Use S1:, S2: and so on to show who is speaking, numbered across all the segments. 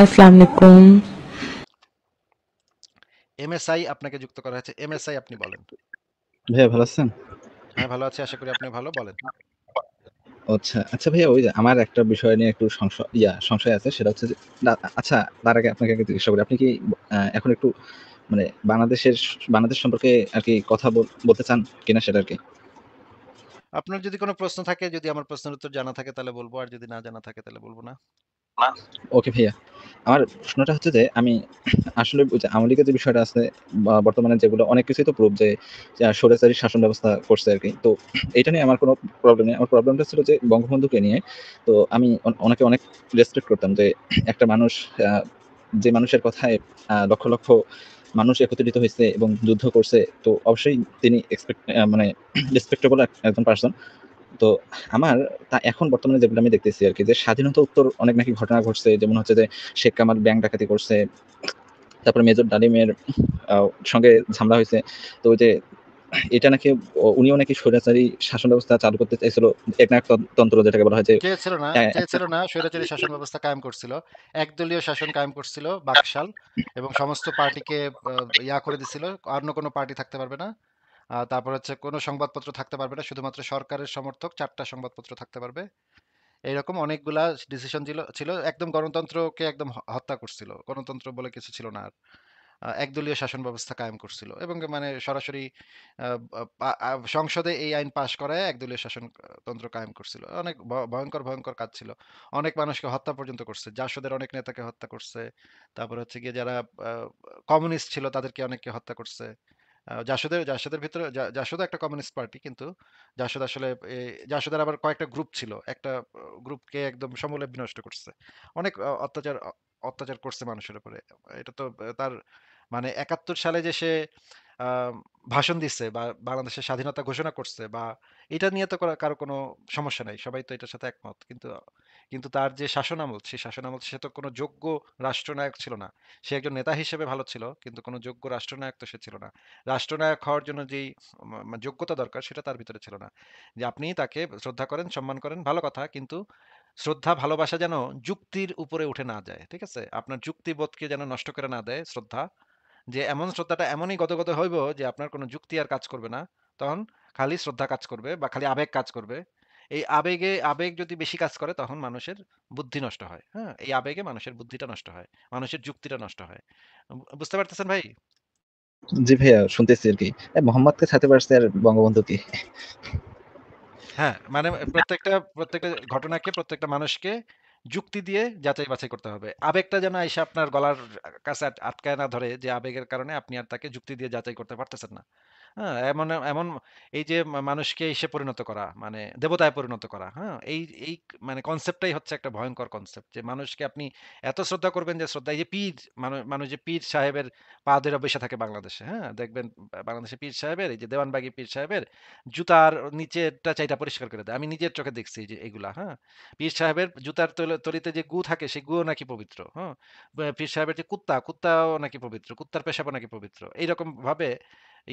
S1: আসসালামাইকুম এমএসআই আপনাকে যুক্ত করা হয়েছে এমএসআই আপনি বলেন ভাইয়া ভালো আছেন হ্যাঁ ভালো আছি আশা করি আপনি ভালো বলেন
S2: আচ্ছা আচ্ছা ভাইয়া ওই আমার একটা বিষয় নিয়ে একটু সংশয় ইয়া সংশয় আছে সেটা হচ্ছে আচ্ছা তার আগে আপনাকে জিজ্ঞাসা করি আপনি কি এখন একটু মানে বাংলাদেশের বাংলাদেশ সম্পর্কে আর কি কথা বলতে চান কিনা সেটা আর কি
S1: আপনার যদি কোনো প্রশ্ন থাকে যদি আমার প্রশ্নের উত্তর জানা থাকে তাহলে বলবো আর যদি না জানা থাকে তাহলে বলবো না না
S2: ওকে ভাইয়া আমার প্রশ্নটা হচ্ছে যে আমি আসলে আওয়ামী যে বিষয়টা আছে বর্তমানে যেগুলো অনেক কিছুই তো প্রুফ যে স্বৈরাচারী শাসন ব্যবস্থা করছে আর কি তো এটা নিয়ে আমার কোনো প্রবলেম নেই আমার প্রবলেমটা ছিল যে বঙ্গবন্ধুকে নিয়ে তো আমি অনেকে অনেক রেসপেক্ট করতাম যে একটা মানুষ যে মানুষের কথায় লক্ষ লক্ষ মানুষ একত্রিত হয়েছে এবং যুদ্ধ করছে তো অবশ্যই তিনি এক্সপেক্ট মানে রেসপেক্টেবল একজন পার্সন তো আমার তা এখন বর্তমানে যেগুলো আমি দেখতেছি আর কি যে স্বাধীনতা উত্তর অনেক নাকি ঘটনা ঘটছে যেমন হচ্ছে যে শেখ কামাল ব্যাংক ডাকাতি করছে তারপরে মেজর ডালিমের সঙ্গে ঝামেলা হয়েছে তো ওই যে এটা নাকি উনিও নাকি স্বৈরাচারী শাসন ব্যবস্থা চালু করতে চাইছিল একনায়ক তন্ত্র যেটাকে বলা হয়েছে যে
S1: চেয়েছিল না হ্যাঁ, হ্যাঁ। চেয়েছিল না স্বৈরাচারী শাসন ব্যবস্থা কায়েম করছিল একদলীয় শাসন কায়েম করছিল বাকশাল এবং সমস্ত পার্টিকে ইয়া করে দিছিল অন্য কোনো পার্টি থাকতে পারবে না তারপর হচ্ছে কোনো সংবাদপত্র থাকতে পারবে না শুধুমাত্র সরকারের সমর্থক চারটা সংবাদপত্র থাকতে পারবে এইরকম অনেকগুলা ডিসিশন ছিল ছিল একদম গণতন্ত্রকে একদম হত্যা করছিল গণতন্ত্র বলে কিছু ছিল না আর একদলীয় শাসন ব্যবস্থা কায়েম করছিল এবং মানে সরাসরি সংসদে এই আইন পাশ করায় একদলীয় শাসনতন্ত্র কায়েম করছিল অনেক ভয়ঙ্কর ভয়ঙ্কর কাজ ছিল অনেক মানুষকে হত্যা পর্যন্ত করছে জাসদের অনেক নেতাকে হত্যা করছে তারপর হচ্ছে গিয়ে যারা কমিউনিস্ট ছিল তাদেরকে অনেককে হত্যা করছে জাসদের জাসদের ভিতরে জাসদ একটা কমিউনিস্ট পার্টি কিন্তু জাসদ আসলে জাসদের আবার কয়েকটা গ্রুপ ছিল একটা গ্রুপকে একদম সমূলে বিনষ্ট করছে অনেক অত্যাচার অত্যাচার করছে মানুষের উপরে এটা তো তার মানে একাত্তর সালে যে সে ভাষণ দিচ্ছে বা বাংলাদেশের স্বাধীনতা ঘোষণা করছে বা এটা নিয়ে তো কারো কোনো সমস্যা নাই সবাই তো এটার সাথে একমত কিন্তু কিন্তু তার যে আমল সেই আমল সে তো কোনো যোগ্য রাষ্ট্রনায়ক ছিল না সে একজন নেতা হিসেবে ভালো ছিল কিন্তু কোনো যোগ্য রাষ্ট্রনায়ক তো সে ছিল না রাষ্ট্রনায়ক হওয়ার জন্য যেই যোগ্যতা দরকার সেটা তার ভিতরে ছিল না যে আপনি তাকে শ্রদ্ধা করেন সম্মান করেন ভালো কথা কিন্তু শ্রদ্ধা ভালোবাসা যেন যুক্তির উপরে উঠে না যায় ঠিক আছে আপনার যুক্তিবোধকে যেন নষ্ট করে না দেয় শ্রদ্ধা যে এমন শ্রদ্ধাটা এমনই গতগত হইব যে আপনার কোনো যুক্তি আর কাজ করবে না তখন খালি শ্রদ্ধা কাজ করবে বা খালি আবেগ কাজ করবে এই আবেগে আবেগ যদি বেশি কাজ করে তখন মানুষের বুদ্ধি নষ্ট হয় হ্যাঁ এই আবেগে মানুষের বুদ্ধিটা নষ্ট হয় মানুষের যুক্তিটা নষ্ট হয় বুঝতে পারতেছেন ভাই
S2: জি ভাইয়া শুনতেছি আর কি মোহাম্মদকে সাথে পারছে আর বঙ্গবন্ধুকে
S1: হ্যাঁ মানে প্রত্যেকটা প্রত্যেকটা ঘটনাকে প্রত্যেকটা মানুষকে যুক্তি দিয়ে যাচাই বাছাই করতে হবে আবেগটা যেন এসে আপনার গলার কাছে আটকায় না ধরে যে আবেগের কারণে আপনি আর তাকে যুক্তি দিয়ে যাচাই করতে পারতেছেন না হ্যাঁ এমন এমন এই যে মানুষকে এসে পরিণত করা মানে দেবতায় পরিণত করা হ্যাঁ এই এই মানে কনসেপ্টটাই হচ্ছে একটা ভয়ঙ্কর কনসেপ্ট যে মানুষকে আপনি এত শ্রদ্ধা করবেন যে শ্রদ্ধা এই যে পীর মানুষ যে পীর সাহেবের পা ধরে বসে থাকে বাংলাদেশে হ্যাঁ দেখবেন বাংলাদেশে পীর সাহেবের এই যে দেওয়ানবাগি পীর সাহেবের জুতার নিচেরটা চাইটা পরিষ্কার করে দেয় আমি নিজের চোখে দেখছি যে এগুলা হ্যাঁ পীর সাহেবের জুতার তলিতে যে গু থাকে সেই গুও নাকি পবিত্র হ্যাঁ পীর সাহেবের যে কুত্তা কুত্তাও নাকি পবিত্র কুত্তার পেশাবও নাকি পবিত্র এইরকম ভাবে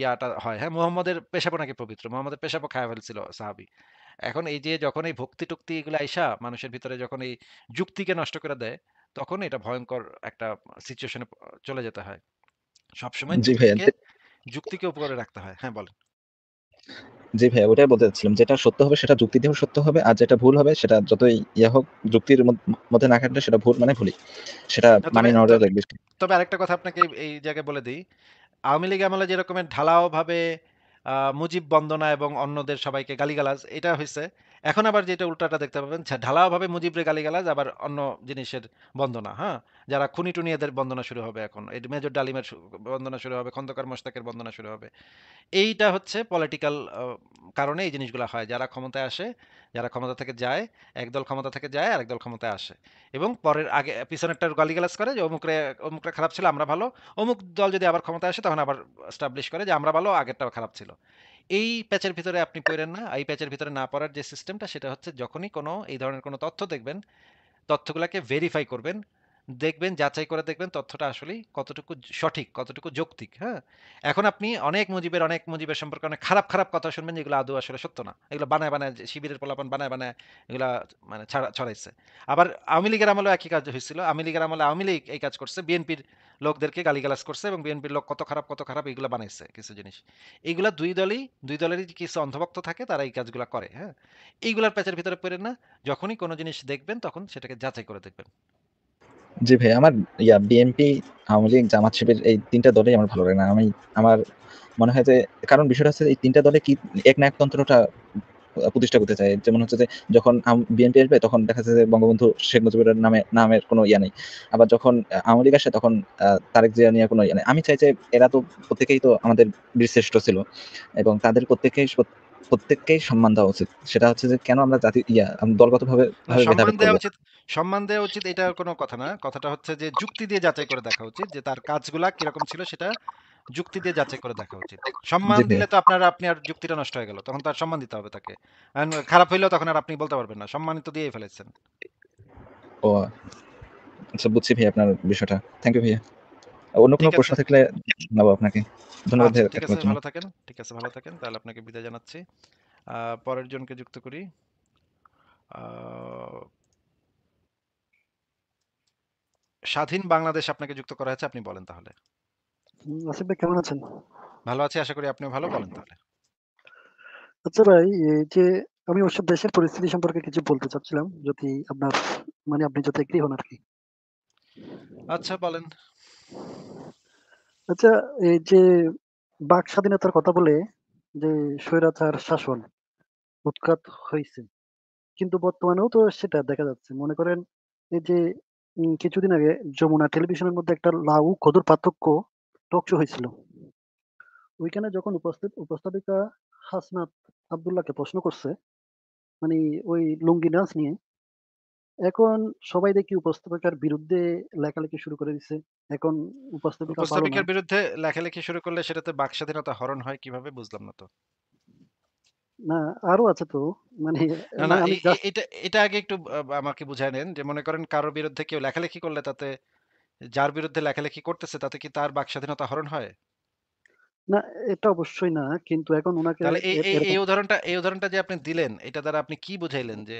S1: ইয়াটা হয় হ্যাঁ মোহাম্মদের পেশাব নাকি পবিত্র মোহাম্মদের পেশাবও খায় ফেলছিল সাহাবি এখন এই যে যখন এই ভক্তি টুক্তি এগুলো আইসা মানুষের ভিতরে যখন এই যুক্তিকে নষ্ট করে দেয় তখন এটা ভয়ঙ্কর একটা সিচুয়েশনে চলে যেতে হয় সবসময় যুক্তিকে রাখতে হয় হ্যাঁ বলেন
S2: জি ভাই ওটাই বলতে চাচ্ছিলাম যেটা সত্য হবে সেটা যুক্তি দিয়েও সত্য হবে আর যেটা ভুল হবে সেটা যতই ইয়ে হোক যুক্তির মধ্যে না কাটলে সেটা ভুল মানে ভুলই সেটা মানে
S1: তবে আরেকটা কথা আপনাকে এই জায়গায় বলে দিই আওয়ামী লীগ আমলে যেরকমের ঢালাওভাবে মুজিব বন্দনা এবং অন্যদের সবাইকে গালিগালাজ এটা হয়েছে এখন আবার যেটা উল্টাটা দেখতে পাবেন ঢালাওভাবে মুজিবরে গালিগালাজ আবার অন্য জিনিসের বন্দনা হ্যাঁ যারা খুনি টুনি এদের বন্দনা শুরু হবে এখন এই মেজর ডালিমের বন্দনা শুরু হবে খন্দকার মোস্তাকের বন্দনা শুরু হবে এইটা হচ্ছে পলিটিক্যাল কারণে এই জিনিসগুলো হয় যারা ক্ষমতায় আসে যারা ক্ষমতা থেকে যায় একদল ক্ষমতা থেকে যায় আর একদল ক্ষমতায় আসে এবং পরের আগে পিছনেরটা গালিগালাস করে যে অমুকরে অমুকরা খারাপ ছিল আমরা ভালো অমুক দল যদি আবার ক্ষমতায় আসে তখন আবার স্টাবলিশ করে যে আমরা ভালো আগেরটাও খারাপ ছিল এই প্যাচের ভিতরে আপনি পড়েন না এই প্যাচের ভিতরে না পড়ার যে সিস্টেমটা সেটা হচ্ছে যখনই কোনো এই ধরনের কোনো তথ্য দেখবেন তথ্যগুলোকে ভেরিফাই করবেন দেখবেন যাচাই করে দেখবেন তথ্যটা আসলে কতটুকু সঠিক কতটুকু যৌক্তিক হ্যাঁ এখন আপনি অনেক মুজিবের অনেক মুজিবের সম্পর্কে অনেক খারাপ খারাপ কথা শুনবেন যেগুলো আদৌ আসলে সত্য না এগুলো বানায় বানায় শিবিরের পলাপন বানায় বানায় এগুলো মানে ছাড়া ছড়াইছে আবার আওয়ামী লীগের আমলেও একই কাজ হয়েছিল আওয়ামী লীগের আমলে আওয়ামী লীগ এই কাজ করছে বিএনপির লোকদেরকে গালিগালাজ করছে এবং বিএনপির লোক কত খারাপ কত খারাপ এগুলো বানাইছে কিছু জিনিস এইগুলো দুই দলই দুই দলেরই কিছু অন্ধভক্ত থাকে তারা এই কাজগুলো করে হ্যাঁ এইগুলার প্যাচের ভিতরে পড়েন না যখনই কোনো জিনিস দেখবেন তখন সেটাকে যাচাই করে দেখবেন
S2: জি ভাই আমার ইয়া বিএনপি আওয়ামী লীগ জামাত শিবির এই তিনটা দলই আমার ভালো লাগে না আমি আমার মনে হয় যে কারণ বিষয়টা হচ্ছে এই তিনটা দলে কি এক নায়কতন্ত্রটা প্রতিষ্ঠা করতে চায় যেমন হচ্ছে যে যখন বিএনপি আসবে তখন দেখা যাচ্ছে যে বঙ্গবন্ধু শেখ মুজিবুর নামে নামের কোনো ইয়া নেই আবার যখন আওয়ামী লীগ আসে তখন তারেক জিয়া নিয়ে কোনো ইয়া নেই আমি চাই যে এরা তো প্রত্যেকেই তো আমাদের শ্রেষ্ঠ ছিল এবং তাদের প্রত্যেকেই প্রত্যেককেই সম্মান দেওয়া উচিত সেটা হচ্ছে যে কেন আমরা জাতি ইয়া দলগতভাবে সম্মান দেওয়া উচিত
S1: সম্মান দেওয়া উচিত এটা কোনো কথা না কথাটা হচ্ছে যে যুক্তি দিয়ে যাচাই করে দেখা উচিত যে তার কাজগুলা কিরকম ছিল সেটা যুক্তি দিয়ে যাচাই করে দেখা উচিত সম্মান দিলে তো আপনার আপনি আর যুক্তিটা নষ্ট হয়ে গেল তখন তার সম্মান দিতে হবে তাকে খারাপ হইলেও তখন আর আপনি বলতে পারবেন না সম্মানিত দিয়েই ফেলেছেন
S2: ও আচ্ছা বুঝছি ভাই আপনার বিষয়টা থ্যাংক ইউ ভাইয়া অন্য কোনো প্রশ্ন থাকলে জানাবো আপনাকে ধন্যবাদ আচ্ছা, ঠিক আছে ভালো
S1: থাকেন ঠিক আছে ভালো থাকেন তাহলে আপনাকে বিদায় জানাচ্ছি পরের জনকে যুক্ত করি স্বাধীন বাংলাদেশ আপনাকে যুক্ত করা হয়েছে আপনি বলেন তাহলে
S3: আসিফ ভাই কেমন আছেন
S1: ভালো আছি আশা করি আপনিও ভালো বলেন তাহলে
S3: আচ্ছা ভাই এই যে আমি অবশ্য দেশের পরিস্থিতি সম্পর্কে কিছু বলতে চাচ্ছিলাম যদি আপনার মানে আপনি যদি এগ্রি হন আর কি আচ্ছা বলেন আচ্ছা এই যে বাক স্বাধীনতার কথা বলে যে স্বৈরাচার শাসন উৎখাত হয়েছে কিন্তু বর্তমানেও তো সেটা দেখা যাচ্ছে মনে করেন এই যে কিছুদিন আগে যমুনা টেলিভিশনের মধ্যে একটা লাউ কদর পার্থক্য টক শো হয়েছিল ওইখানে যখন উপস্থিত উপস্থাপিকা হাসনাত আব্দুল্লাহকে প্রশ্ন করছে মানে ওই লুঙ্গি নাচ নিয়ে এখন সবাই দেখি উপস্থাপিকার বিরুদ্ধে লেখালেখি শুরু করে দিছে। এখন উপস্থাপিকা ভালো না। উপস্থাপিকার
S1: বিরুদ্ধে লেখালেখি শুরু করলে সেটাতে বাক স্বাধীনতা হরণ হয় কিভাবে বুঝলাম না তো।
S3: না, আরো আছে তো। মানে না, না মানে আমি জাস্ট
S1: এটা এটা আগে একটু আমাকে বুঝাই নেন যে মনে করেন কারো বিরুদ্ধে কেউ লেখালেখি করলে তাতে যার বিরুদ্ধে লেখালেখি করতেছে তাতে কি তার বাক স্বাধীনতা হরণ হয়?
S3: না, এটা অবশ্যই না। কিন্তু এখন ওনাকে তাহলে এই এই এই এরকম
S1: উদাহরণটা এই উদাহরণটা যে আপনি দিলেন এটা দ্বারা আপনি কি বুঝাইলেন যে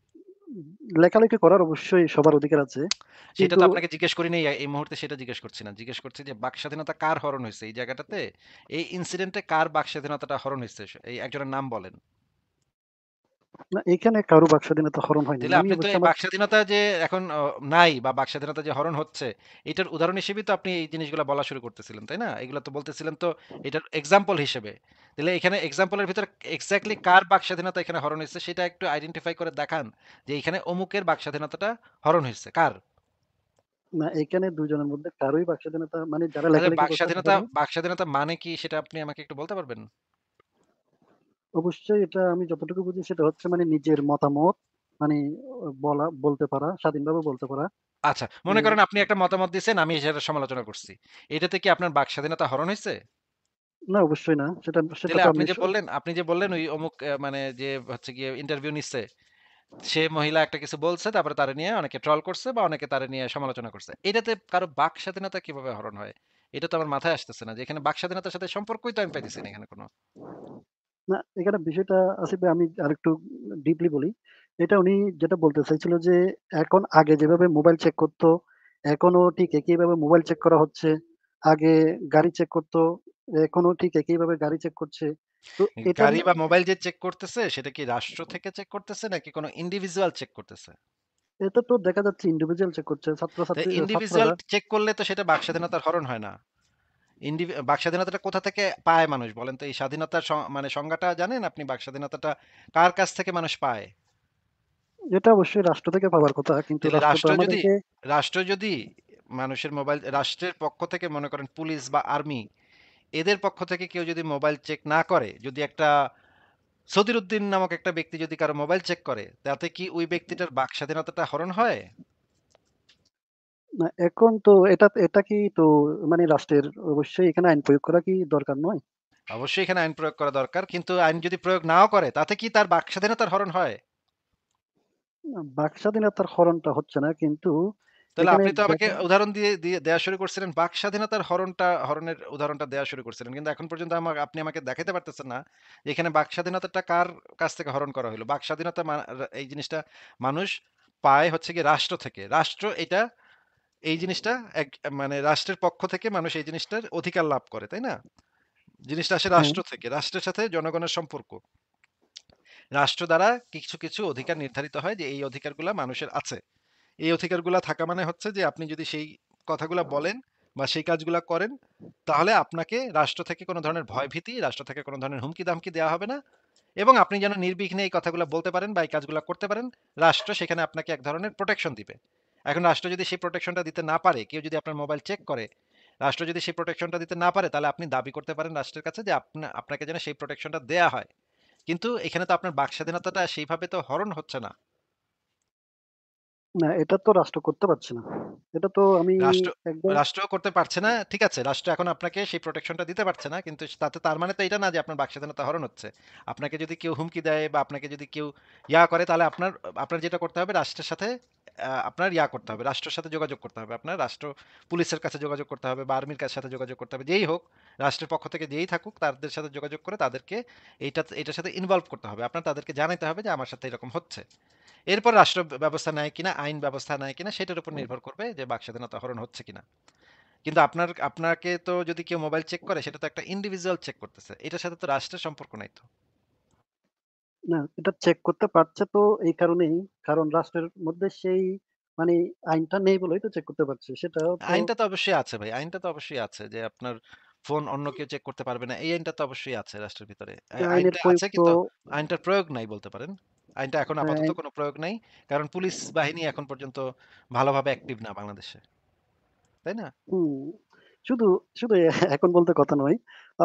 S3: লেখালেখি করার অবশ্যই সবার অধিকার আছে
S1: সেটা তো আপনাকে জিজ্ঞেস করি নাই এই মুহূর্তে সেটা জিজ্ঞেস করছি না জিজ্ঞেস করছি যে বাক স্বাধীনতা কার হরণ হয়েছে এই জায়গাটাতে এই ইনসিডেন্টে কার বাক স্বাধীনতাটা হরণ হয়েছে এই একজনের নাম বলেন
S3: না এখানে কারো বাক স্বাধীনতা হরণ হয়নি আপনি তো বাক
S1: স্বাধীনতা যে এখন নাই বা বাক স্বাধীনতা যে হরণ হচ্ছে এটার উদাহরণ হিসেবেই তো আপনি এই জিনিসগুলো বলা শুরু করতেছিলেন তাই না এগুলো তো বলতেছিলেন তো এটার এক্সাম্পল হিসেবে তাহলে এখানে এক্সাম্পলের ভিতরে এক্স্যাক্টলি কার বাক স্বাধীনতা এখানে হরণ হয়েছে সেটা একটু আইডেন্টিফাই করে দেখান যে এখানে অমুকের বাক স্বাধীনতাটা হরণ হয়েছে কার
S3: না এখানে দুজনের মধ্যে কারোই বাক স্বাধীনতা মানে যারা লেখালেখি বাক স্বাধীনতা
S1: বাক স্বাধীনতা মানে কি সেটা আপনি আমাকে একটু বলতে পারবেন
S3: অবশ্যই এটা আমি যতটুকু বুঝি সেটা হচ্ছে মানে নিজের মতামত মানে বলা বলতে পারা স্বাধীনভাবে বলতে পারা
S1: আচ্ছা মনে করেন আপনি একটা মতামত দিয়েছেন আমি সেটা সমালোচনা করছি এটাতে কি আপনার বাক স্বাধীনতা হরণ হয়েছে
S3: না অবশ্যই না সেটা সেটা আপনি যে
S1: বললেন আপনি যে বললেন ওই অমুক মানে যে হচ্ছে গিয়ে ইন্টারভিউ নিচ্ছে সে মহিলা একটা কিছু বলছে তারপরে তারে নিয়ে অনেকে ট্রল করছে বা অনেকে তারে নিয়ে সমালোচনা করছে এটাতে কারো বাক স্বাধীনতা কিভাবে হরণ হয় এটা তো আমার মাথায় আসতেছে না যেখানে বাক স্বাধীনতার সাথে সম্পর্কই তো আমি পাইতেছি না এখানে কোনো
S3: না এখানে বিষয়টা আসিফ ভাই আমি একটু ডিপলি বলি এটা উনি যেটা বলতে চাইছিল যে এখন আগে যেভাবে মোবাইল চেক করতো এখনো ঠিক একইভাবে মোবাইল চেক করা হচ্ছে আগে গাড়ি চেক করতো এখনো ঠিক একইভাবে গাড়ি চেক
S1: করছে তো এটা গাড়ি বা মোবাইল যে চেক করতেছে সেটা কি রাষ্ট্র থেকে চেক করতেছে নাকি কোনো ইন্ডিভিজুয়াল চেক করতেছে
S3: এটা তো দেখা যাচ্ছে ইন্ডিভিজুয়াল চেক করছে ছাত্র ছাত্রছাত্রী ইন্ডিভিজুয়াল
S1: চেক করলে তো সেটা বাক স্বাধীনতার হরণ হয় না বাক স্বাধীনতাটা কোথা থেকে পায় মানুষ বলেন তো এই স্বাধীনতার মানে সংজ্ঞাটা জানেন আপনি বাক স্বাধীনতাটা কার কাছ থেকে মানুষ পায়
S3: এটা অবশ্যই রাষ্ট্র থেকে পাওয়ার কথা কিন্তু রাষ্ট্র যদি
S1: রাষ্ট্র যদি মানুষের মোবাইল রাষ্ট্রের পক্ষ থেকে মনে করেন পুলিশ বা আর্মি এদের পক্ষ থেকে কেউ যদি মোবাইল চেক না করে যদি একটা সদির উদ্দিন নামক একটা ব্যক্তি যদি কারো মোবাইল চেক করে তাতে কি ওই ব্যক্তিটার বাক স্বাধীনতাটা হরণ হয়
S3: না এখন তো এটা এটা কি তো মানে রাষ্ট্রের অবশ্যই এখানে আইন প্রয়োগ করা কি দরকার নয়
S1: অবশ্যই এখানে আইন প্রয়োগ করা দরকার কিন্তু আইন যদি প্রয়োগ নাও করে তাতে কি তার বাক স্বাধীনতার হরণ হয়
S3: বাক স্বাধীনতার হরণটা হচ্ছে না কিন্তু তাহলে আপনি তো আমাকে উদাহরণ
S1: দিয়ে দেওয়া শুরু করছিলেন বাক স্বাধীনতার হরণটা হরণের উদাহরণটা দেওয়া শুরু করছিলেন কিন্তু এখন পর্যন্ত আমাকে আপনি আমাকে দেখাতে পারতেছেন না যে এখানে বাক স্বাধীনতাটা কার কাছ থেকে হরণ করা হলো বাক স্বাধীনতা এই জিনিসটা মানুষ পায় হচ্ছে কি রাষ্ট্র থেকে রাষ্ট্র এটা এই জিনিসটা এক মানে রাষ্ট্রের পক্ষ থেকে মানুষ এই জিনিসটার অধিকার লাভ করে তাই না জিনিসটা আসে রাষ্ট্র থেকে রাষ্ট্রের সাথে জনগণের সম্পর্ক রাষ্ট্র দ্বারা কিছু কিছু অধিকার নির্ধারিত হয় যে এই অধিকারগুলা মানুষের আছে এই অধিকারগুলা থাকা মানে হচ্ছে যে আপনি যদি সেই কথাগুলা বলেন বা সেই কাজগুলা করেন তাহলে আপনাকে রাষ্ট্র থেকে কোনো ধরনের ভয়ভীতি রাষ্ট্র থেকে কোনো ধরনের হুমকি দামকি দেওয়া হবে না এবং আপনি যেন নির্বিঘ্নে এই কথাগুলো বলতে পারেন বা এই কাজগুলো করতে পারেন রাষ্ট্র সেখানে আপনাকে এক ধরনের প্রোটেকশন দিবে এখন রাষ্ট্র যদি সেই প্রোটেকশনটা দিতে না পারে কেউ যদি আপনার মোবাইল চেক করে রাষ্ট্র যদি সেই প্রোটেকশনটা দিতে না পারে তাহলে আপনি দাবি করতে পারেন রাষ্ট্রের কাছে যে আপনাকে যেন সেই প্রোটেকশনটা দেয়া হয় কিন্তু এখানে তো আপনার বাক স্বাধীনতাটা সেইভাবে তো হরণ হচ্ছে না
S3: না এটা তো রাষ্ট্র করতে পারছে না এটা তো আমি
S1: রাষ্ট্র করতে পারছে না ঠিক আছে রাষ্ট্র এখন আপনাকে সেই প্রোটেকশনটা দিতে পারছে না কিন্তু তাতে তার মানে তো এটা না যে আপনার বাক স্বাধীনতা হরণ হচ্ছে আপনাকে যদি কেউ হুমকি দেয় বা আপনাকে যদি কেউ ইয়া করে তাহলে আপনার আপনার যেটা করতে হবে রাষ্ট্রের সাথে আপনার ইয়া করতে হবে রাষ্ট্রের সাথে যোগাযোগ করতে হবে আপনার রাষ্ট্র পুলিশের কাছে যোগাযোগ করতে হবে বা আর্মির কাছে সাথে যোগাযোগ করতে হবে যেই হোক রাষ্ট্রের পক্ষ থেকে যেই থাকুক তাদের সাথে যোগাযোগ করে তাদেরকে এইটা এটার সাথে ইনভলভ করতে হবে আপনার তাদেরকে জানাইতে হবে যে আমার সাথে এরকম হচ্ছে এরপর রাষ্ট্র ব্যবস্থা নেয় কিনা আইন ব্যবস্থা নেয় কিনা সেটার উপর নির্ভর করবে যে বাক স্বাধীনতা হরণ হচ্ছে কিনা কিন্তু আপনার আপনাকে তো যদি কেউ মোবাইল চেক করে সেটা তো একটা ইন্ডিভিজুয়াল চেক করতেছে এটার সাথে তো রাষ্ট্রের সম্পর্ক নাই তো
S3: না, এটা চেক করতে পারছে তো এই কারণেই, কারণ রাষ্ট্রের মধ্যে সেই মানে আইনটা নেই বলেই তো চেক করতে পারছে। সেটা তো আইনটা
S1: তো অবশ্যই আছে ভাই। আইনটা তো অবশ্যই আছে যে আপনার ফোন অন্য কেউ চেক করতে পারবে না। এই আইনটা তো অবশ্যই আছে রাষ্ট্রের ভিতরে। আইনটা আছে কিন্তু আইনটার প্রয়োগ নাই বলতে পারেন। আইনটা এখন হ্যাঁ। আপাতত কোনো প্রয়োগ নাই। কারণ পুলিশ বাহিনী এখন পর্যন্ত ভালোভাবে অ্যাক্টিভ না বাংলাদেশে।
S3: তাই না? শুধু, শুধু এখন বলতে কথা নয়।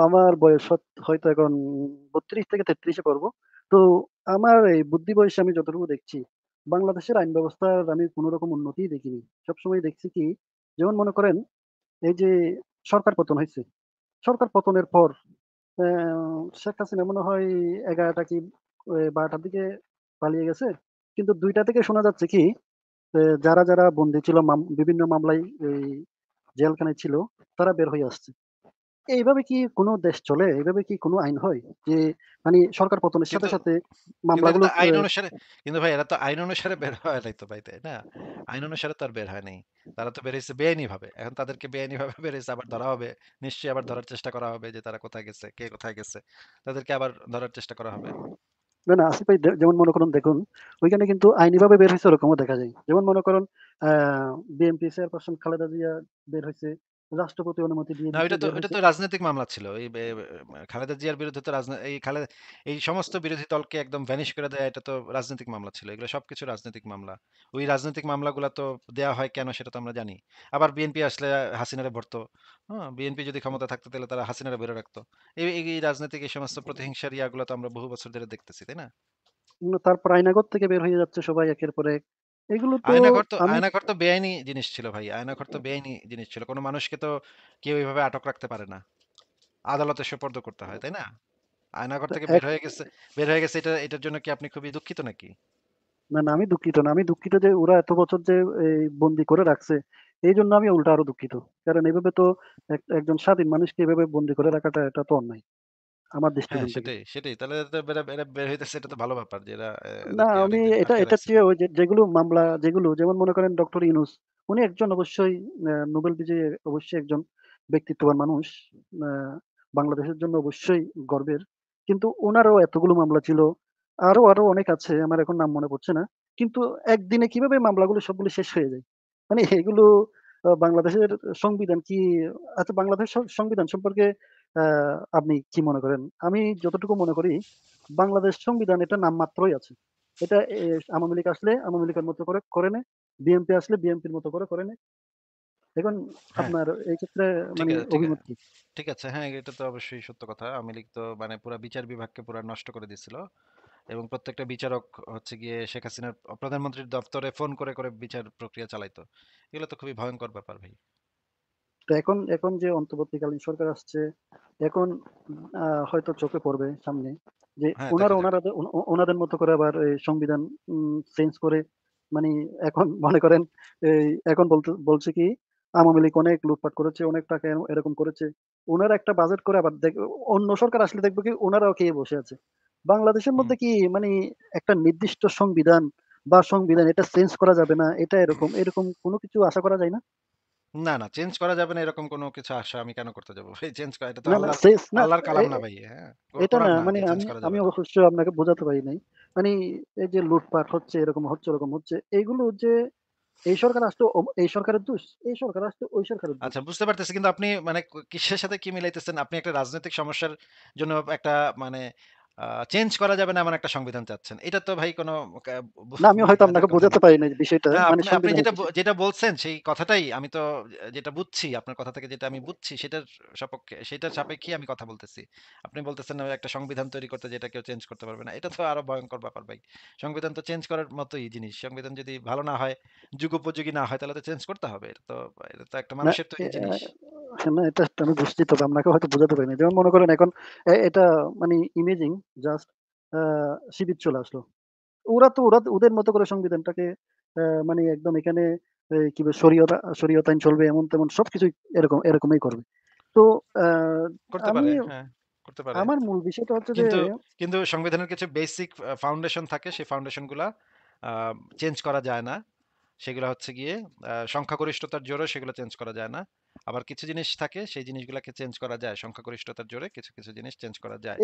S3: আমার বয়স হয়তো এখন বত্রিশ থেকে তেত্রিশে এ তো আমার এই বুদ্ধি বয়সে আমি যতটুকু দেখছি বাংলাদেশের আইন ব্যবস্থার আমি কোনো রকম উন্নতি দেখিনি সবসময় দেখছি কি যেমন মনে করেন এই যে সরকার পতন হয়েছে সরকার পতনের পর আহ, শেখ হাসিনা মনে হয় এগারোটা কি বারোটার দিকে পালিয়ে গেছে কিন্তু দুইটা থেকে শোনা যাচ্ছে কি যারা যারা বন্দী ছিল মাম- বিভিন্ন মামলায় এই জেলখানায় ছিল তারা বের হয়ে আসছে এইভাবে কি কোনো দেশ চলে এইভাবে কি কোনো আইন হয় যে মানে সরকার পতনের সাথে সাথে মামলাগুলো আইন অনুসারে
S1: কিন্তু ভাই এরা তো আইন অনুসারে বের হয় নাই তো ভাই তাই না আইন অনুসারে তো আর বের হয় নাই তারা তো বেরিয়েছে বেআইনি ভাবে এখন তাদেরকে বেআইনি ভাবে বেরিয়েছে আবার ধরা হবে নিশ্চয়ই আবার ধরার চেষ্টা করা হবে যে তারা কোথায় গেছে কে কোথায় গেছে তাদেরকে আবার ধরার চেষ্টা করা হবে
S3: না না আসিফ ভাই যেমন মনে করুন দেখুন ওইখানে কিন্তু আইনিভাবে বের হয়েছে ওরকমও দেখা যায় যেমন মনে করুন বিএমপি চেয়ারপারসন খালেদা জিয়া বের হয়েছে রাষ্ট্রপতি অনুমতি দিয়ে না এটা তো এটা তো
S1: রাজনৈতিক মামলা ছিল এই মানে খালেদা জিয়ার বিরুদ্ধে তো এই খালেদা এই সমস্ত বিরোধী দলকে একদম ভ্যানিশ করে দেয় এটা তো রাজনৈতিক মামলা ছিল এগুলো সবকিছু রাজনৈতিক মামলা ওই রাজনৈতিক মামলাগুলো তো দেয়া হয় কেন সেটা তো আমরা জানি আবার বিএনপি আসলে হাসিনারে ভরতো হ্যাঁ বিএনপি যদি ক্ষমতা থাকতো তাহলে তারা হাসিনারে বেরো রাখতো এই এই রাজনৈতিক এই সমস্ত প্রতিহিংসার ইয়াগুলো তো আমরা বহু বছর ধরে দেখতেছি তাই না
S3: তারপর আইনাগর থেকে বের হয়ে যাচ্ছে সবাই একের পর এক এগুলো তো আমি
S1: তো বেআইনি জিনিস ছিল ভাই তো বেআইনি জিনিস ছিল কোনো মানুষকে তো কেউ এইভাবে আটক রাখতে পারে না আদালতে করতে হয় তাই না থেকে বের হয়ে গেছে বের হয়ে গেছে এটা এটার জন্য কি আপনি খুবই দুঃখিত নাকি না
S3: না আমি দুঃখিত না আমি দুঃখিত যে ওরা এত বছর যে বন্দি করে রাখছে এই জন্য আমি উল্টা আরো দুঃখিত কারণ এভাবে তো একজন স্বাধীন মানুষকে এভাবে বন্দি করে রাখাটা এটা তো অন্যায় আমার দৃষ্টিকোণ থেকে। হ্যাঁ,
S1: সেটাই, সেটাই। তাহলে তো বের হইতেছে এটা তো ভালো ব্যাপার যে এরা না এদেরকে আমি অনেকদিন এটা রাখছে।
S3: চেয়ে ওই যেগুলো মামলা যেগুলো যেমন মনে করেন ডক্টর ইউনূস উনি একজন অবশ্যই নোবেল বিজয়ী অবশ্যই একজন ব্যক্তিত্ববান মানুষ। বাংলাদেশের জন্য অবশ্যই গর্বের। কিন্তু ওনারও এতগুলো মামলা ছিল। আরো, আরো অনেক আছে আমার এখন নাম মনে পড়ছে না। কিন্তু একদিনে কিভাবে মামলাগুলো সবগুলো শেষ হয়ে যায়? মানে এগুলো বাংলাদেশের সংবিধান কি আচ্ছা বাংলাদেশ সংবিধান সম্পর্কে আপনি কি মনে করেন আমি যতটুকু মনে করি বাংলাদেশ সংবিধান এটা নাম মাত্রই আছে এটা আওয়ামী লীগ আসলে আওয়ামী লীগের মতো করে করে নে বিএনপি আসলে বিএনপির মতো করে করে নে এখন হ্যাঁ। আপনার এই ক্ষেত্রে মানে অভিমত
S1: কি ঠিক আছে হ্যাঁ এটা তো অবশ্যই সত্য কথা আওয়ামী লীগ তো মানে পুরো বিচার বিভাগকে পুরো নষ্ট করে দিছিল এবং প্রত্যেকটা বিচারক হচ্ছে গিয়ে শেখ হাসিনার প্রধানমন্ত্রীর দপ্তরে ফোন করে করে বিচার প্রক্রিয়া চালাইতো এগুলো তো খুবই ভয়ঙ্কর ব্যাপার ভাই
S3: তো এখন এখন যে অন্তর্বর্তীকালীন সরকার আসছে এখন হয়তো চোখে পড়বে সামনে যে হ্যাঁ, ওনারা ওনারা ওনাদের মতো করে আবার সংবিধান চেঞ্জ করে মানে এখন মনে করেন এখন বলতে বলছে কি আওয়ামী লীগ অনেক লুটপাট করেছে অনেক টাকা এরকম করেছে ওনারা একটা বাজেট করে আবার দেখ অন্য সরকার আসলে দেখবো কি ওনারাও খেয়ে বসে আছে বাংলাদেশের মধ্যে কি মানে একটা নির্দিষ্ট সংবিধান বা সংবিধান এটা চেঞ্জ করা যাবে না এটা এরকম এরকম কোনো কিছু আশা করা যায় না
S1: না, না চেঞ্জ করা যাবে না এরকম কোনো কিছু আশা আমি কেন করতে যাবো ভাই? চেঞ্জ করা এটা তো না, আল্লাহর চেঞ্জ না কালাম না ভাই। হ্যাঁ? এটা না মানে আমি
S3: আমি অবশ্য আপনাকে বোঝাতে পারি নাই। মানে এই যে লুটপাট হচ্ছে, এরকম হচ্ছে, এরকম হচ্ছে, এইগুলো যে এই সরকার আসতো এই সরকারের দোষ, এই সরকার আসতো ওই সরকারের
S1: দোষ। আচ্ছা বুঝতে পারতেছি কিন্তু আপনি মানে কিসের সাথে কি মিলাইতেছেন? আপনি একটা রাজনৈতিক সমস্যার জন্য একটা মানে চেঞ্জ করা যাবে না এমন একটা সংবিধান চাচ্ছেন এটা তো ভাই কোনো না আমি
S3: হয়তো আপনাকে বোঝাতে পারি না বিষয়টা মানে আপনি যেটা
S1: যেটা বলছেন সেই কথাটাই আমি তো যেটা বুঝছি আপনার কথা থেকে যেটা আমি বুঝছি সেটার সপক্ষে সেটার সাপেক্ষে আমি কথা বলতেছি আপনি বলতেছেন না একটা সংবিধান তৈরি করতে যেটা কেউ চেঞ্জ করতে পারবে না এটা তো আরো ভয়ঙ্কর ব্যাপার ভাই সংবিধান তো চেঞ্জ করার মতোই জিনিস সংবিধান যদি ভালো না হয় যুগোপযোগী না হয় তাহলে তো চেঞ্জ করতে হবে এটা তো এটা তো একটা মানুষের তৈরি জিনিস
S3: হ্যাঁ মানে এটা আমি বুঝছি তবে আপনাকে হয়তো বোঝাতে পারিনি যেমন মনে করেন এখন এটা মানে ইমেজিং জাস্ট শিবির চলে আসলো ওরা তো ওরা ওদের মতো করে সংবিধানটাকে মানে একদম এখানে কি চলবে এমন তেমন সবকিছু এরকম এরকমই করবে তো হ্যাঁ, আমার মূল বিষয়টা হচ্ছে যে
S1: কিন্তু সংবিধানের কিছু বেসিক ফাউন্ডেশন থাকে সেই ফাউন্ডেশনগুলা চেঞ্জ করা যায় না সেগুলো হচ্ছে গিয়ে সংখ্যাগরিষ্ঠতার জোরে সেগুলো চেঞ্জ করা যায় না আবার কিছু জিনিস থাকে সেই জিনিসগুলোকে চেঞ্জ করা যায় সংখ্যাগরিষ্ঠতার জোরে কিছু কিছু জিনিস চেঞ্জ করা যায়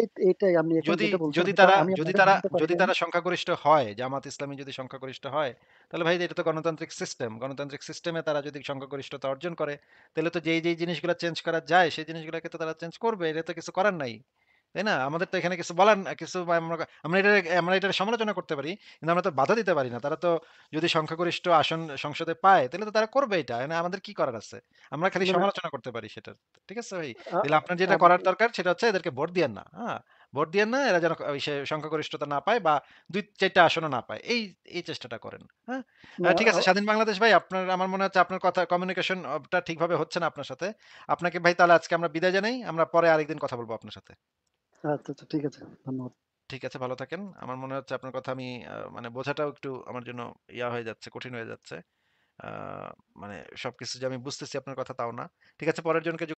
S3: যদি যদি তারা যদি তারা যদি
S1: তারা সংখ্যাগরিষ্ঠ হয় জামাত ইসলামী যদি সংখ্যাগরিষ্ঠ হয় তাহলে ভাই এটা তো গণতান্ত্রিক সিস্টেম গণতান্ত্রিক সিস্টেমে তারা যদি সংখ্যাগরিষ্ঠতা অর্জন করে তাহলে তো যেই যেই জিনিসগুলো চেঞ্জ করা যায় সেই জিনিসগুলোকে তো তারা চেঞ্জ করবে এটা তো কিছু করার নাই তাই না আমাদের তো এখানে কিছু বলার কিছু আমরা এটা আমরা এটা সমালোচনা করতে পারি কিন্তু আমরা তো বাধা দিতে পারি না তারা তো যদি সংখ্যাগরিষ্ঠ আসন সংসদে পায় তাহলে তো তারা করবে এটা না মানে আমাদের কি করার আছে আমরা খালি মানে সমালোচনা করতে পারি সেটা ঠিক আছে ভাই তাহলে আপনার যেটা করার দরকার সেটা হচ্ছে এদেরকে ভোট দিয়ে না হ্যাঁ ভোট দিয়ে না এরা যেন সংখ্যাগরিষ্ঠতা না পায় বা দুই চারটা আসনও না পায় এই এই চেষ্টাটা করেন হ্যাঁ ঠিক আছে স্বাধীন বাংলাদেশ ভাই আপনার আমার মনে হচ্ছে আপনার কথা কমিউনিকেশনটা ঠিকভাবে হচ্ছে না আপনার সাথে আপনাকে ভাই তাহলে আজকে আমরা বিদায় জানাই আমরা পরে আরেকদিন কথা বলবো আপনার সাথে আচ্ছা আচ্ছা ঠিক আছে ধন্যবাদ ঠিক আছে ভালো থাকেন আমার মনে হচ্ছে আপনার কথা আমি মানে বোঝাটাও একটু আমার জন্য ইয়া হয়ে যাচ্ছে কঠিন হয়ে যাচ্ছে মানে সবকিছু যে আমি বুঝতেছি আপনার কথা তাও না ঠিক আছে পরের জনকে